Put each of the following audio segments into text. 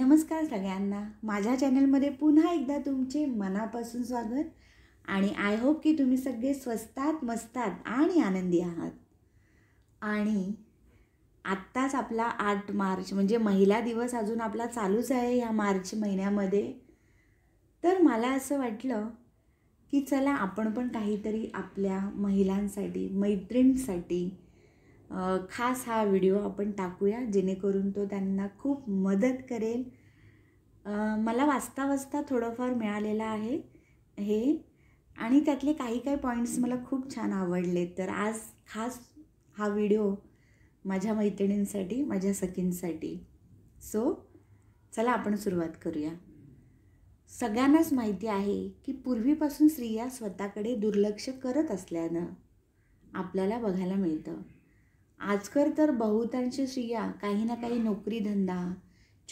नमस्कार सगळ्यांना माझ्या चॅनलमध्ये पुन्हा एकदा तुमचे मनापासून स्वागत आणि आय होप की तुम्ही सगळे स्वस्तात मस्तात आणि आनंदी आहात आणि आत्ताच आपला आठ मार्च म्हणजे महिला दिवस अजून आपला चालूच आहे ह्या मार्च महिन्यामध्ये तर मला असं वाटलं की चला आपण पण काहीतरी आपल्या महिलांसाठी मैत्रिणींसाठी खास हा व्हिडिओ आपण टाकूया जेणेकरून तो त्यांना खूप मदत करेल मला वाचता वाचता थोडंफार मिळालेलं आहे हे आणि त्यातले काही काही पॉईंट्स मला खूप छान आवडले तर आज खास हा व्हिडिओ माझ्या मैत्रिणींसाठी माझ्या सखींसाठी सो चला आपण सुरुवात करूया सगळ्यांनाच माहिती आहे की पूर्वीपासून स्त्रिया स्वतःकडे दुर्लक्ष करत असल्यानं आपल्याला बघायला मिळतं आजकर तर बहुतांश स्त्रिया काही ना काही नोकरी धंदा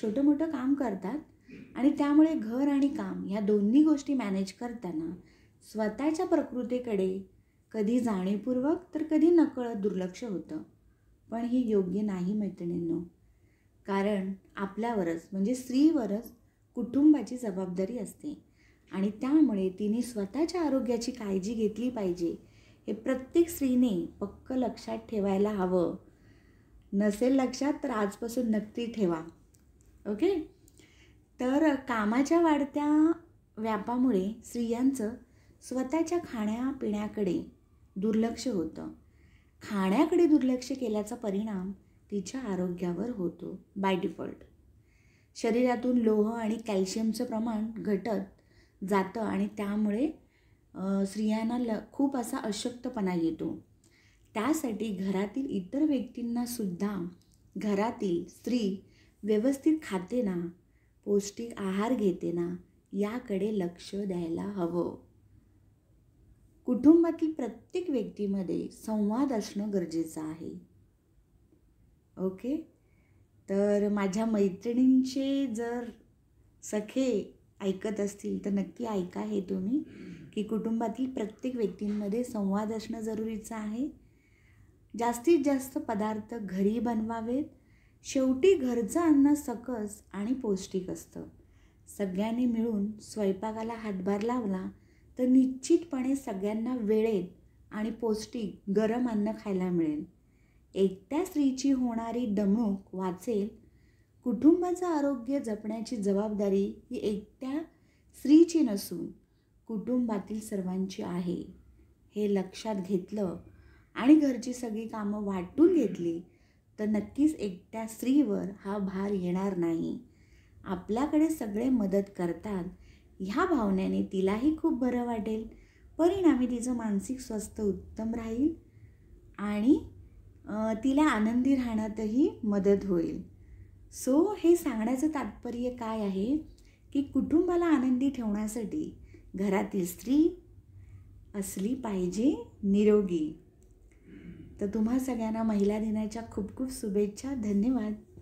छोटं मोठं काम करतात आणि त्यामुळे घर आणि काम ह्या दोन्ही गोष्टी मॅनेज करताना स्वतःच्या प्रकृतीकडे कधी जाणीवपूर्वक तर कधी नकळत दुर्लक्ष होतं पण ही योग्य नाही मैत्रिणींनो कारण आपल्यावरच म्हणजे स्त्रीवरच कुटुंबाची जबाबदारी असते आणि त्यामुळे तिने स्वतःच्या आरोग्याची काळजी घेतली पाहिजे हे प्रत्येक स्त्रीने पक्क लक्षात ठेवायला हवं नसेल लक्षात तर आजपासून नक्की ठेवा ओके तर कामाच्या वाढत्या व्यापामुळे स्त्रियांचं स्वतःच्या खाण्यापिण्याकडे दुर्लक्ष होतं खाण्याकडे दुर्लक्ष केल्याचा परिणाम तिच्या आरोग्यावर होतो बाय डिफॉल्ट शरीरातून लोह आणि कॅल्शियमचं प्रमाण घटत जातं आणि त्यामुळे स्त्रियांना ल खूप असा अशक्तपणा येतो त्यासाठी घरातील इतर व्यक्तींनासुद्धा घरातील स्त्री व्यवस्थित खाते ना पौष्टिक आहार घेते ना याकडे लक्ष द्यायला हवं कुटुंबातील प्रत्येक व्यक्तीमध्ये संवाद असणं गरजेचं आहे ओके तर माझ्या मैत्रिणींचे जर सखे ऐकत असतील तर नक्की ऐका हे तुम्ही की कुटुंबातील प्रत्येक व्यक्तींमध्ये संवाद असणं जरुरीचं आहे जास्तीत जास्त पदार्थ घरी बनवावेत शेवटी घरचं अन्न सकस आणि पौष्टिक असतं सगळ्यांनी मिळून स्वयंपाकाला हातभार लावला तर निश्चितपणे सगळ्यांना वेळेत आणि पौष्टिक गरम अन्न खायला मिळेल एकट्या स्त्रीची होणारी दमूक वाचेल कुटुंबाचं आरोग्य जपण्याची जबाबदारी ही एकट्या स्त्रीची नसून कुटुंबातील सर्वांची आहे हे लक्षात घेतलं आणि घरची सगळी कामं वाटून घेतली तर नक्कीच एकट्या स्त्रीवर हा भार येणार नाही आपल्याकडे सगळे मदत करतात ह्या भावनेने तिलाही खूप बरं वाटेल परिणामी तिचं मानसिक स्वास्थ्य उत्तम राहील आणि तिला आनंदी राहण्यातही मदत होईल सो हे सांगण्याचं तात्पर्य काय आहे की कुटुंबाला आनंदी ठेवण्यासाठी घरातील स्त्री असली पाहिजे निरोगी तर तुम्हा सगळ्यांना महिला दिनाच्या खूप खूप शुभेच्छा धन्यवाद